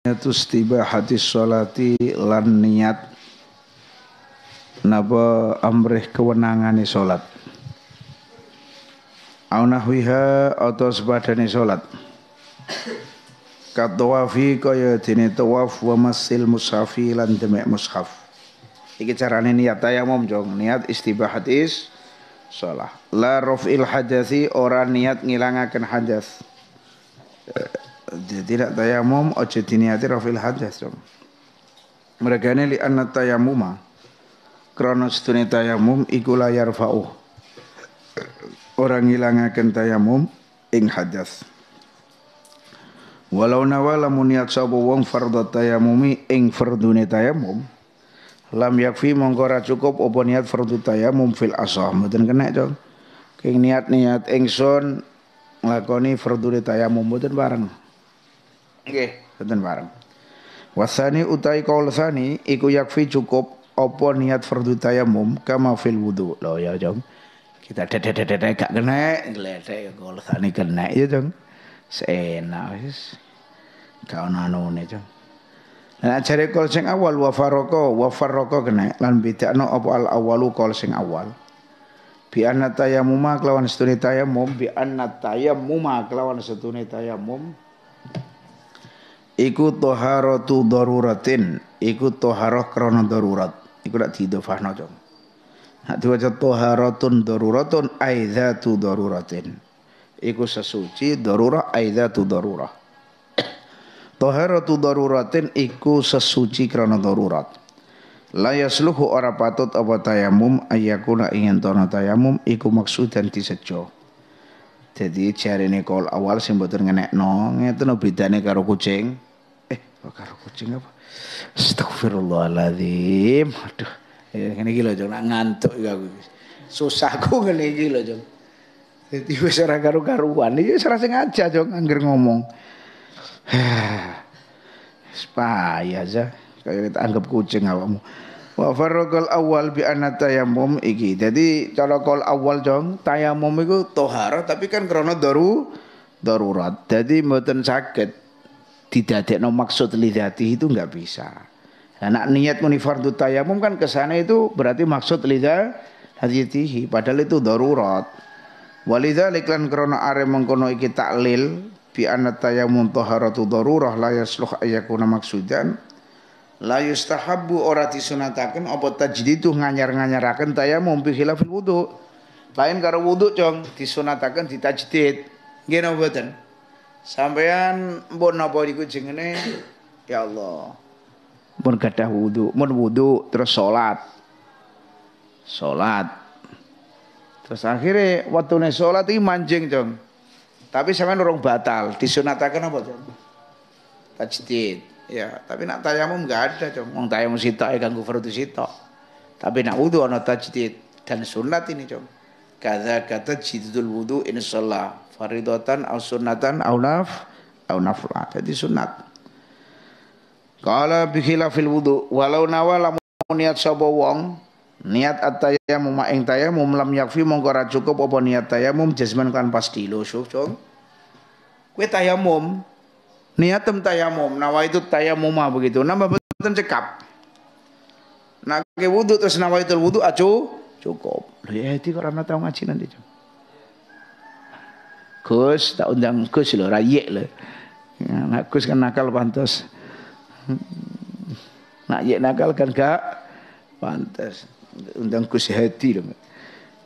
Itu tiba hati sholati lan niat napa amrih kewenangane salat au nahwiha atau sebadani salat katawafi kaya dene tawaf wa masil mushafi lan demek mushaf iki carane niat tayamum jong niat hati salah la rafil hadathi orang niat ngilangakan hadas tidak tayamum ojo diniati rafil hadas dong. Mereka ini li'anat tayamuma kronos sedune tayamum iku layar fa'uh. Orang akan tayamum ing hadas. Walau nawala muniat sabu wong fardot tayamumi ing fardune tayamum lam yakfi mongkora cukup opo niat tayamum fil asah Mungkin kena dong. Keng niat niat ingsun nglakoni fardhu tayamum Mungkin bareng Nggih, mboten bareng. Wasani utai kaul sani iku yakfi cukup apa niat fardu tayamum kama fil wudu. lo ya, Jong. Kita de gak kena, gledek ya, kaul sani kena ya, Jong. Seenak wis. Kau nanu ne, Jong. Nah, jare kol sing awal wafaroko wafaroko wa faroko kena lan bedakno opo al awalu kol sing awal. Bi anna tayammuma kelawan setune tayamum bi anna tayammuma kelawan setune tayamum iku toharatu daruratin iku taharah krana darurat iku dak diidhofahno jong nek diwaca toharatun daruratun aidzatu daruratin iku sesuci darurah aidzatu darurah Toharatu daruratin iku sesuci krana darurat la yasluhu ora patut apa tayamum ayakuna ingin tono tayamum iku maksud dan disejo jadi jarine kol awal sing mboten itu ngeten bedane karo kucing bakar kucing apa astagfirullahaladzim aduh ya, ini gila jong nak ngantuk juga aku susahku aku ini gila jong dadi wis garu karu-karuan iki ora sengaja jong angger ngomong Spaya aja Kayak kita anggap kucing awakmu wa farraqal awal bi anna tayamum iki jadi kalau kol awal jong tayamum itu tohara tapi kan karena daru darurat jadi mboten sakit tidak didadekno maksud lidati itu nggak bisa. Nah, niat muni fardu tayamum kan sana itu berarti maksud lidah padahal itu darurat. walidah liklan krono are mengkono iki taklil bi anna tayamum taharatu darurah la yasluh ayakuna maksudan la yustahabbu ora disunataken apa tajdidu nganyar-nganyaraken tayamum bi khilafil wudu. Lain karo wudu, Cong, disunataken ditajdid. Nggih Sampean mbon napa kucing ini Ya Allah. Mun gadah wudu, mun wudu terus salat. Salat. Terus akhirnya nih sholat ini manjing, Jong. Tapi sampean orang batal, disunatakan apa, Jong? Tajdid. Ya, tapi nak tayamum nggak ada, Jong. Mau tayamum sitok ya ganggu fardu sitok. Tapi nak wudhu ana tajdid dan sunat ini, Jong kata kata jidul wudu in sholat faridatan au sunatan au naf au nafla. Jadi sunat. Kala fil wudu walau nawala niat sapa wong niat ataya tayammum ing taya mumlam yakfi mongko ora cukup apa niat tayammum jazman kan pasti shuk syuk Kue taya mum niat tem mum nawa itu tayammuma begitu nambah beten cekap. Nah, ke wudu terus nawa itu wudu acu Cukup. Ya hati kok ramah tahu ngaji nanti. Gus, tak undang Gus loh, rayek loh. Ya, nak Gus kan nakal pantas. Nak yek nakal kan gak pantas. Undang Gus hati loh.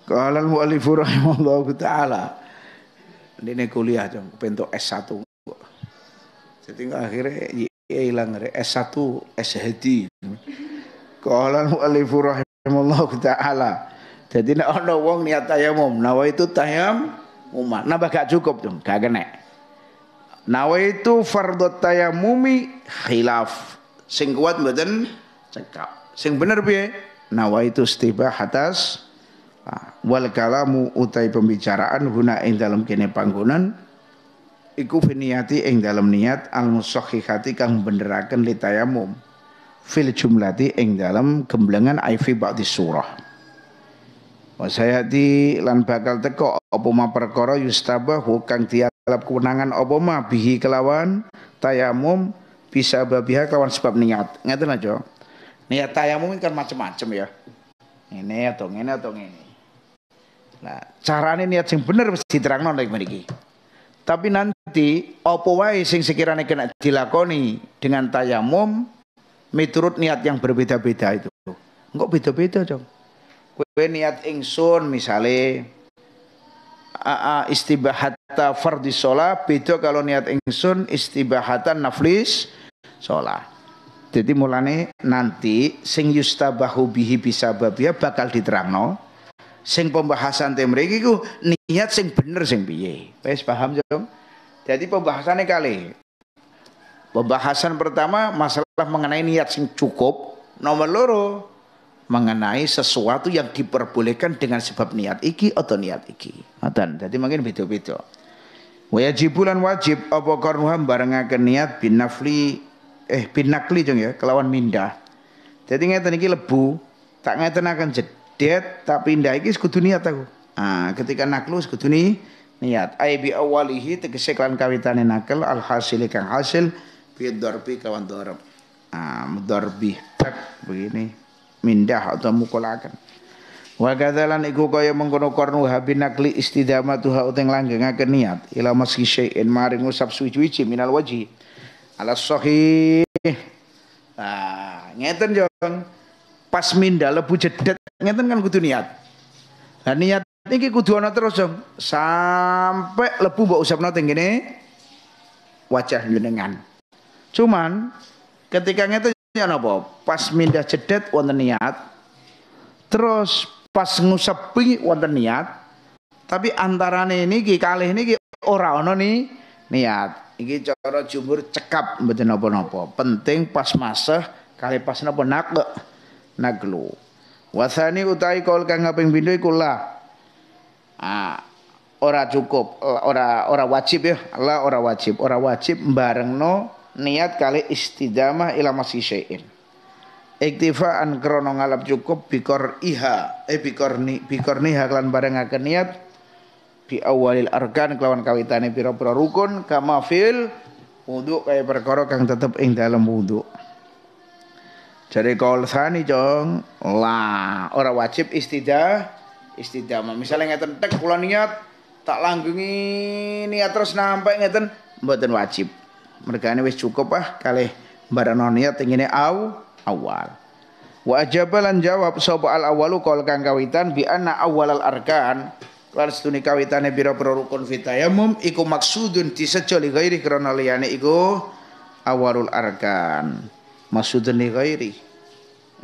Qala al-mu'allifu kita ta'ala. Ini kuliah jam bentuk S1. Jadi akhirnya hilang S1 S hati. Qala al-mu'allifu kita ta'ala. Jadi nek ana wong niat tayamum, nawa itu tayam umat. Napa gak cukup tuh, Gak kena. Nawa itu fardhu tayamumi khilaf. Sing kuat mboten cekap. Sing bener piye? Nawa itu stiba atas ah, wal kalamu utai pembicaraan guna ing dalam kene panggonan iku niati ing dalam niat al musahhihati kang beneraken litayamum fil jumlati ing dalam gemblengan ayfi ba'di surah Wa oh, sayati lan bakal teko apa ma perkara yustabahu kang dialap kewenangan apa ma bihi kelawan tayamum bisa babiha kawan sebab niat. Ngaten aja. Niat tayamum kan macam-macam ya. Ini atau ini atau ini. Nah, carane niat sing bener mesti diterangno nek mriki. Tapi nanti apa wae sing sekirane kena dilakoni dengan tayamum miturut niat yang berbeda-beda itu. Enggak beda-beda, Jong kue niat ingsun misale aa istibahata fardhi sholat beda kalau niat ingsun istibahatan naflis sholat jadi mulane nanti sing yustabahu bihi bisa babia bakal diterangno sing pembahasan tim mriki ku niat sing bener sing piye wis paham jom jadi pembahasannya kali pembahasan pertama masalah mengenai niat sing cukup nomor loro mengenai sesuatu yang diperbolehkan dengan sebab niat iki atau niat iki. Dan Jadi mungkin beda-beda. Wajibulan wajib apa karnuham barengaken niat bin nafli eh bin nakli jeng ya kelawan mindah. Jadi ngeten iki lebu tak ngeten akan jedet tapi pindah iki kudu niat aku. Ah ketika naklu kudu ni niat. Ai bi awalihi tegese kan kawitane nakal al hasil kang hasil bi darbi kawan darab. Ah mudarbi tak begini mindah atau mukolakan wa kadzalan iku kaya mengkono kornu habin nakli tuha uteng langgengaken niat ila meski syai'in maring usap suci-suci minal waji ala sahih nah ngeten jong pas minda lebu jedet ngeten kan kudu niat nah niat ini kudu ana terus jong sampai lebu mbok usapno teng kene wajah jenengan cuman ketika ngeten Ya napa? Pas mindah jedet wonten niat. Terus pas ngusepi wonten niat. Tapi antarane niki kali niki ora ana ni niat. Iki cara jumur cekap mboten napa-napa. Penting pas masah kali pas napa nak naglu. Wasani utai kol kang kaping pindho iku Ah, ora cukup, ora ora wajib ya. Allah, ora wajib, ora wajib no niat kali istidamah ila masih syai'in an krono ngalap cukup bikor iha eh bikor ni bikor niha kelan bareng akan niat bi awalil arkan kelawan kawitane pira-pira rukun kama fil wudhu kaya perkara kang tetep ing dalam wudhu jadi sani jong lah ora wajib istidah istidamah misalnya ngeten tek kula niat tak langgungi niat terus nampak ngeten mboten wajib mereka ini wis cukup ah kali barang niat inginnya aw awal. Wa ajabalan jawab sapa al awalu kalau kang kawitan bi anna al arkan lan setuni kawitane biro pira rukun fitayamum iku maksudun di sejoli gairi karena liane iku awalul arkan. Maksudun di gairi.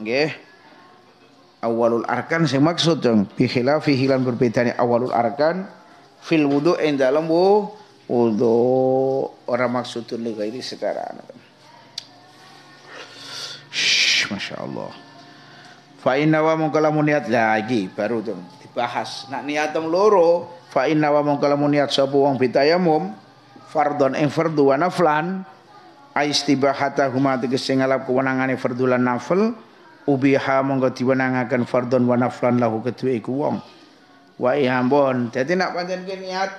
Oke. Awalul arkan sing maksud dong bi hilan awalul arkan fil wudu ing wudhu orang maksud tuh li ini secara shh, Masya Allah. Fa inna wa muniat niat lagi baru tuh dibahas. Nak niat loro fa inna wa muniat niat sapa wong bitayamum fardon ing anaflan, wa naflan aistibahata huma tegese ngalap kewenangane fardu lan nafl ubiha mengerti diwenangaken fardon wa naflan lahu ketua iku wong. Wa ihambon. Iya, Jadi nak pancen niat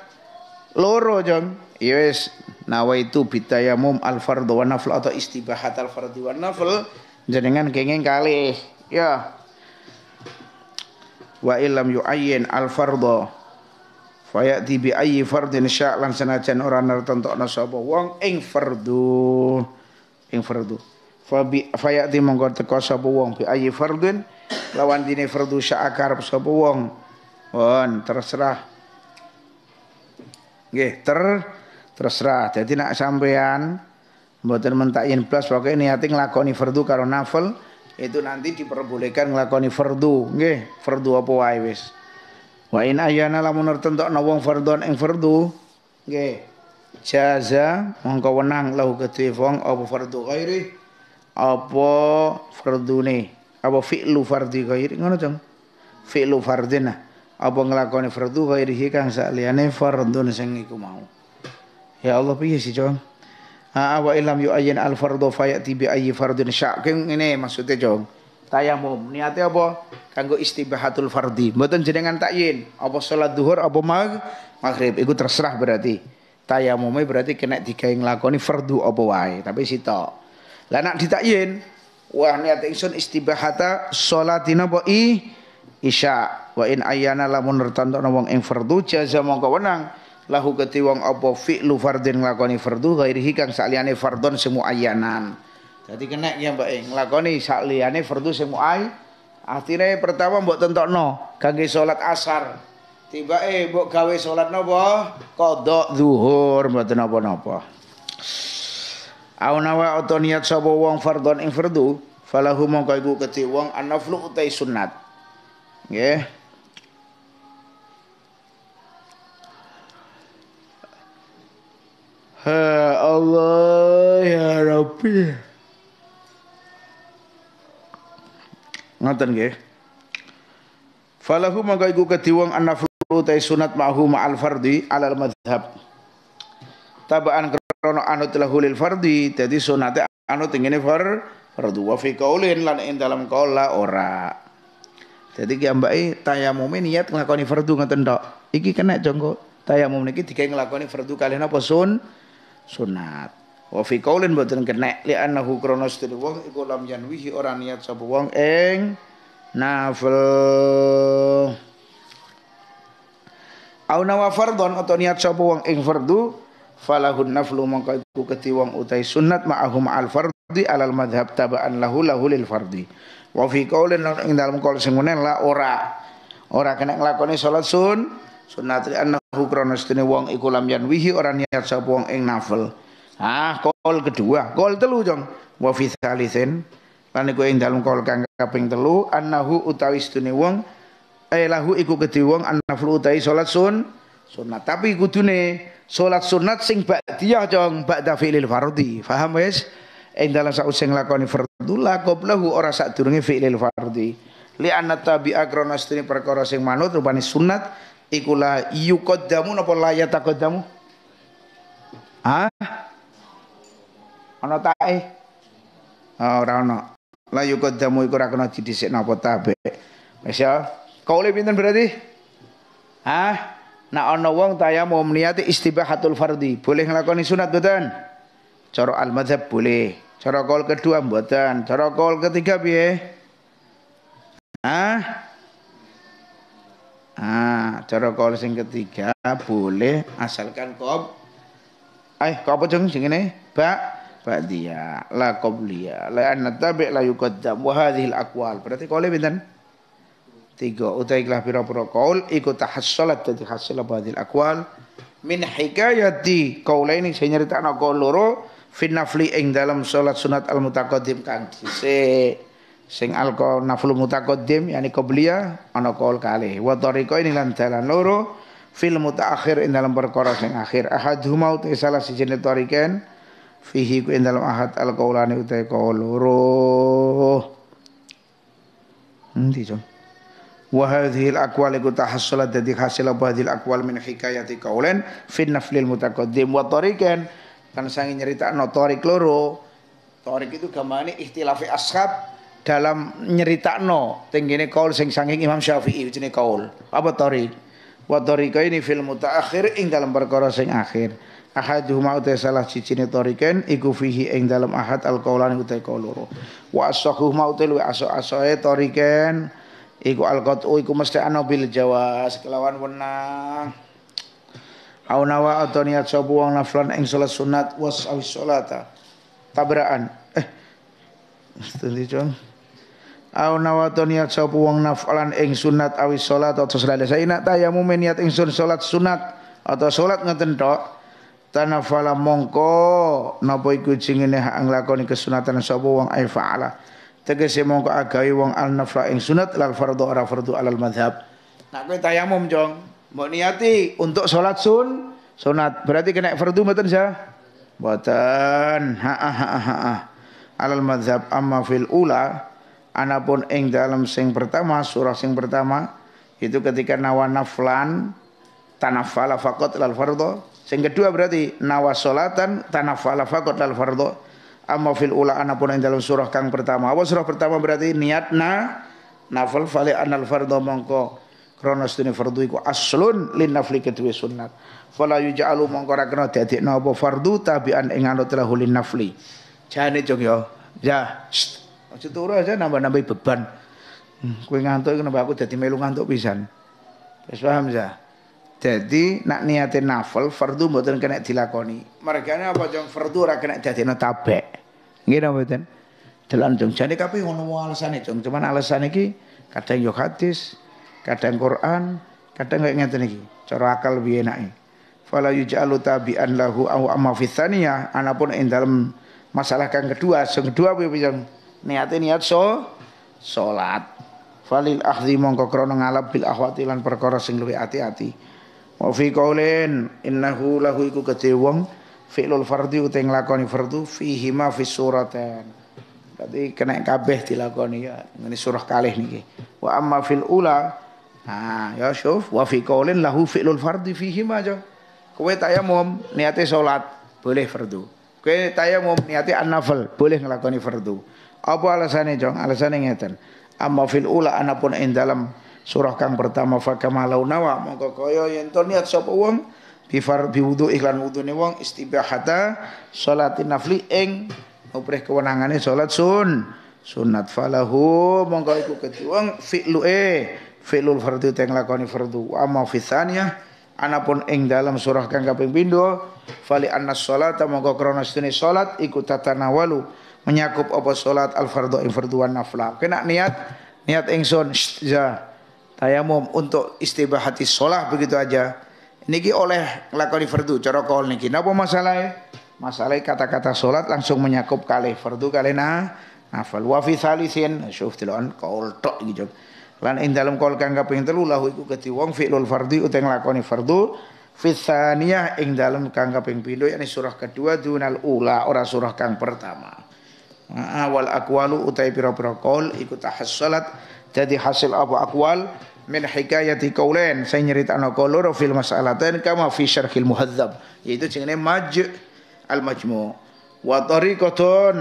loro jong Yes iya, nawa nawaitu bitayamum al fardhu wa nafl atau istibahat al fardhu wa nafl jenengan kenging kali ya wa illam yuayyin al fardhu fayati bi ayyi fardhin sya' lan senajan ora nertentokno sapa wong ing fardhu ing fardhu fa bi fayati mongko teko sapa wong bi ayyi fardhin lawan dine fardhu sya' akar sapa wong Wan terserah nggih ter terserah. Jadi nak sampean mboten mentakyin plus pokoknya niate nglakoni fardu karo nafil itu nanti diperbolehkan nglakoni fardu nggih fardu apa wae wis wa in ayana lamun tertentokno wong fardhon ing fardu nggih jaza mongko wenang lahu kedhe wong apa fardu ghairi apa fardune apa fi'lu fardhi ghairi ngono jeng fi'lu fardina apa ngelakoni fardhu ghairihi kang sakliyane fardhun sing iku mau ya Allah piye sih Jong ha wa illam yu'ayyin al fardhu fayati bi ayyi fardhin keng ini maksudnya Jong tayamum niate apa kanggo istibahatul fardi. mboten jenengan takyin apa salat duhur apa mag maghrib iku terserah berarti tayamume berarti kena digawe nglakoni fardu apa wae tapi sitok lah nak ditakyin wah niat ingsun istibahata salatina apa i isya wa in ayana lamun nertantokna wong ing fardhu jaza mongko wenang lahu keti wong apa fi'lu fardin nglakoni fardhu ghairihi kang saliyane fardhon semu ayanan dadi kena ya mbak ing e, nglakoni saliyane fardhu semu ay artinya pertama mbok tentokno kangge salat asar tiba eh mbok gawe salat napa kodok zuhur mboten napa-napa Aunawa wa niat sapa wong fardhon ing fardhu falahu mongko iku keti wong anaflu utai sunat nggih Ha Allah ya Rabbi. Ngaten nggih. Falahu maka iku ketiwang annaflu ta sunat ma'hu ma'al fardi alal madhab. Tabaan krono anut lahu lil fardi dadi sunate anut ngene far fardhu wa fi qaulin lan ing dalam qaula ora. Jadi ki ambake tayamume niat nglakoni fardu ngoten tok. Iki kena jonggo tayamum niki dikai nglakoni fardu kalian apa sun sunat. Wa fi qaulin boten kenek li annahu krana sedene wong iku lam yanwihi ora niat sapa wong ing nafil. Au nawa fardhon atau niat sapa wong ing fardu falahun naflu mangka iku keti wong utai sunat ma'ahum al fardhi alal madhab taba'an lahu lahu lil fardhi. Wa fi qaulin ing dalam qaul sing la ora ora kena nglakoni salat sun sunatri annahu krana wong iku lam yan wihi ora niat sapa wong ing nafil ah kol kedua kol telu jong wa fi salisen lan iku ing dalem kol kang kaping telu annahu utawi sedene wong eh lahu iku kedhe wong annafil utawi salat sun sunat tapi kudune salat sunat sing ba'diyah jong ba'da fi'lil fardhi paham wis ing dalam sausé lakoni fardhu la qablahu ora sadurunge fi'lil fardhi li anna tabi'a krana perkara sing manut rupane sunat iku la yuqaddamu napa la yataqaddamu eh? ha ana tae ora ana la yuqaddamu iku ora kena didhisik napa tabe wis ya kaule pinten berarti ha na ana wong ya mau meniati istibahatul fardi boleh nglakoni sunat boten Cara al madzhab boleh. Cara kaul kedua boten Cara kaul ketiga piye? ah. Ah, cara kaul sing ketiga boleh asalkan kob eh kob jeng sing pak, pak dia la qobliya la anna tabi' la yuqaddam wa wahadil akwal. aqwal berarti lebih dan tiga utai ikhlas pira-pira kaul iku tahassalat dadi hasil apa akwal. al aqwal min hikayati saya sing nyeritakno loro fi ing dalam salat sunat al mutaqaddim kang dhisik sing alqa naful mutaqaddim yani qabliya ana qaul kali. wa tariqa ini lan dalan loro fil mutaakhir ing dalam perkara sing akhir ahad huma uta eh, salah siji tariken fihi ku ing dalam ahad al qaulani uta qaul loro endi jo wa hadhihi al aqwal iku tahassulat dadi hasil apa hadhihi al aqwal min hikayati qaulan fi naflil mutaqaddim wa tariken kan sangi nyerita tariq loro tarik itu gamane ikhtilafi ashab dalam nyerita no tinggini kaul sing sanging Imam Syafi'i ini kaul apa tori wa kau ini film uta akhir ing dalam perkara sing akhir huma utai salah cici sijine toriken iku fihi ing dalam ahad al kaulan utai kaul wa wa huma utai lu aso tori ken iku al kotu iku mesti anobil bil sekelawan kelawan wenang au nawa atau niat sapa wong naflan ing salat sunat was awis salata tabraan eh Mesti au nawaton niat sapa wong nafalan ing sunat awis salat atau salat saya nak tayamum niat sun salat sunat atau salat ngeten tok tanafala mongko napa iku anglakoni hak nglakoni kesunatan sapa wong ai faala tegese mongko agawe wong al nafla ing sunat lal fardhu ora fardhu alal madhab nak kowe tayamum jong mbok niati untuk salat sun sunat berarti kena fardhu mboten ya mboten ha ha ha alal madhab amma fil ula anapun ing dalam sing pertama surah sing pertama itu ketika nawa naflan tanafala fakot lal fardo sing kedua berarti nawa solatan tanafala fakot lal fardo amma fil ula anapun ing dalam surah kang pertama awas surah pertama berarti niatna nafal fali anal fardo mongko kronos sedene fardu iku aslun lin nafli kedue sunnat fala yuj'alu mongko ra kena dadekno apa fardu tabian ing anut lahu lin nafli jane jong yo ya, ya Aja turu aja nambah-nambah beban. Hmm, kowe ngantuk iku aku dadi melu ngantuk pisan. Wis paham ya? Jadi nak niate nafal fardu mboten kena dilakoni. Mergane apa jong fardu ora kena dadekno tabek. Ngene mboten? Delan jong jane kabeh ngono wae alasane jong. Cuman alasane iki kadang yo hadis, kadang Quran, kadang kaya ngene iki. Cara akal piye enake. Fala yuj'alu tabi'an lahu aw amma fi tsaniyah anapun ing dalam masalah kang kedua, sing kedua piye pisan? niate niat so salat falil ahdi mongko krana ngalap bil ahwati lan perkara sing luwih ati-ati wa fi qaulin innahu lahu iku kedhe wong fi'lul fardhi uteng nglakoni fardhu fihi ma fi suratan dadi kena kabeh dilakoni ya ngene surah kalih niki wa amma fil ula ha nah, ya syuf wa fi qaulin lahu fi'lul fardhi fihi ma jo kowe tayamum niate salat boleh fardhu. kowe tayamum niate an-nafal boleh nglakoni fardu apa alasannya Alasan Alasannya ngeten. Amma fil ula anapun ing dalam surah kang pertama fakamalau nawa mongko koyo yang to niat sapa wong bifar biwudu iklan wudune wong istibahata salatin nafli ing ngopreh kewenangannya solat sun sunat falahu mongko iku kedhi fi'lu e. fi'lul fardu teng lakoni fardu amma fi tsaniyah anapun ing dalam surah kang kaping pindho fali annas solat mongko krana sedene salat iku tatanawalu menyakup apa salat al fardhu ing fardhu nafla. Kena niat niat ingsun ya tayamum untuk istibahati sholat begitu aja. Niki oleh lakoni fardu cara kaul niki. Napa masalah? Masalah kata-kata sholat langsung menyakup kali fardu kali na nafal wa fi thalithin syuftilon kaul tok gitu. Lan ing dalam kaul kang kaping telu lahu iku keti wong fi'lul fardhi uteng lakoni fardu Fisaniyah ing dalam kang kaping pindho yakni surah kedua dunal ula ora surah kang pertama awal ah, akwalu utai pira-pira qaul iku tahassalat jadi hasil apa akwal min hikayati kaulen saya nyeritakno qaul film fil mas'alatain kama fi syarhil muhadzab yaitu jenenge maj al majmu wa tariqatun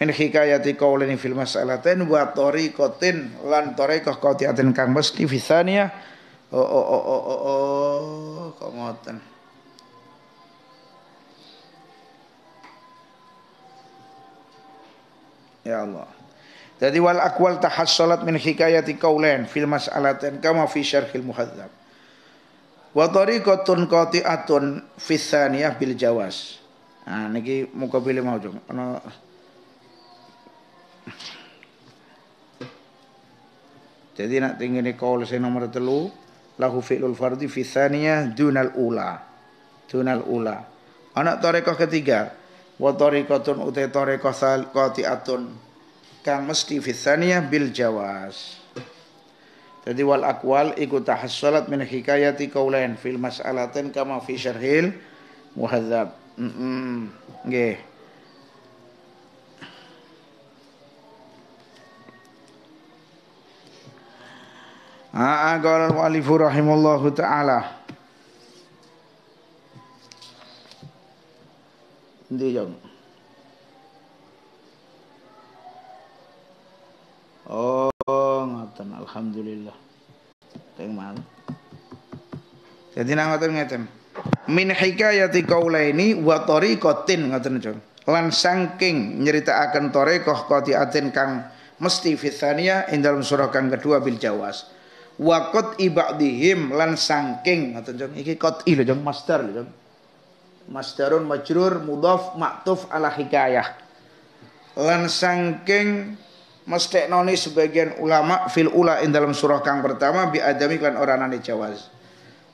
min hikayati film fil mas'alatain wa tariqatin lan tariqah qati'atin kang mesti fi oh oh oh oh oh, oh. kok ngoten Ya Allah. Jadi wal akwal tahassalat min hikayati qaulan fil mas'alatin kama fi syarhil muhadzab. Wa tariqatun qati'atun fi tsaniyah bil jawas. Nah niki muka pilih mau jong. Ana Jadi nak tinggi kaul saya nomor telu lahu fi'lul fardi fi tsaniyah dunal ula. Dunal ula. Anak tarekah ketiga wa tariqatun uta tariqah sal qati'atun kang mesti fisaniyah bil jawas jadi wal akwal ikut tahassalat min hikayati film fil mas'alatin kama fi syarhil muhadzab mm -mm. nggih okay. A'agalan rahimullahu ta'ala hindi yun. Oh, ngoten alhamdulillah. Teng Jadi nang ngoten ngeten. Min hikayati kaulaini wa tariqatin ngoten jong. Lan saking nyeritaaken tarekoh qati'atin kang mesti fitania ing dalam surah kang kedua bil jawas. Wa qat ibadihim lan saking Iki qat'i lho jong master lho masdarun majrur mudhaf maktuf ala hikayah lan saking mesteknoni sebagian ulama fil ula ing dalam surah kang pertama bi adami ora nane jawaz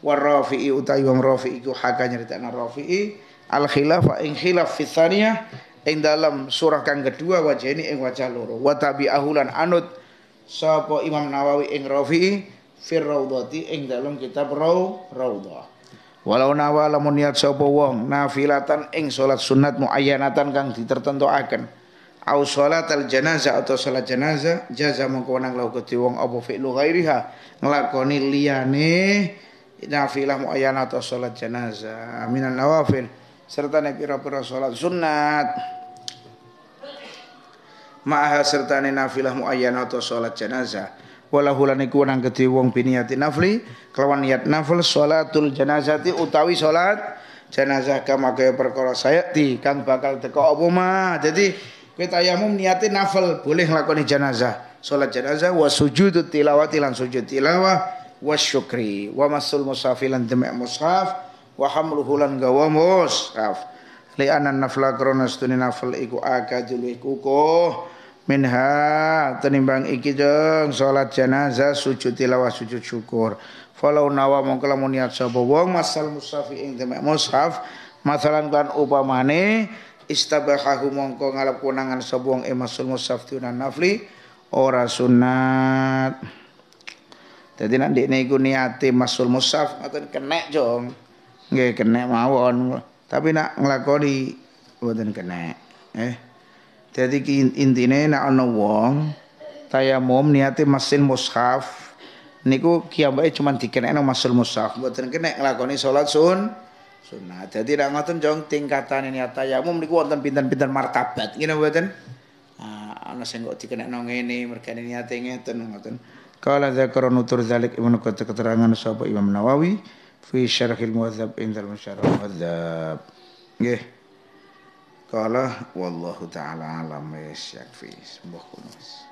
war rafi'i utawi wong rafi'i iku haka nyeritakna rafi'i al khilaf ing khilaf fi tsaniyah ing dalam surah kang kedua wajeni ini ing wajah loro wa tabi'ahu lan anut sapa Imam Nawawi ing rafi'i fir raudhati ing dalam kitab raudhah Walau nawa lamun niat sapa wong nafilatan ing salat sunat muayyanatan kang ditertentokaken. Au salat al janazah atau salat janazah jaza mongko nang lau gede wong apa fi'lu ghairiha nglakoni liyane nafilah muayyanah atau salat jenazah, minan nawafil serta ne pira-pira salat sunat ma'aha serta nafilah muayyanah atau salat jenazah wala hulane kuwenang kedhe wong biniati nafli kelawan niat nafl salatul janazati utawi salat jenazah kama kaya perkara sayati kan bakal teko apa mah jadi kowe tayamum niate nafl boleh nglakoni jenazah salat jenazah wa sujud tilawati lan sujud tilawah wa syukri wa masul musafilan demek mushaf wa hamluhu lan gawa mushaf li anan nafla krona stune nafl iku akadul iku kukuh minha tenimbang iki jeng salat jenazah sujud tilawah sujud syukur falau nawa mongko niat sapa wong masal musaf ing temek mushaf masalan kan upamane istabahahu mongko ngalap kunangan sapa wong emasul musaf tunan nafli ora sunat jadi nanti niku niati masul musaf ngoten kenek jong nggih kenek mawon tapi nak nglakoni mboten kenek eh jadi intinya nak ana wong tayamum niati mesin mushaf niku kiambake cuman dikenekno masul mushaf mboten kena ngelakoni salat sun sunnah. Jadi nek ngoten jong tingkatan niat tayamum niku wonten pintan-pintan martabat. Ngene mboten? Ah ana sing eno dikenekno ngene ini niate ngeten ngoten. Qala dzakara nutur zalik Ibnu Qatada keterangan sapa Imam Nawawi fi syarhil muwazzab indal musyarah muwazzab. Nggih. قال والله تعالى أعلم ما يشك فيه بخلص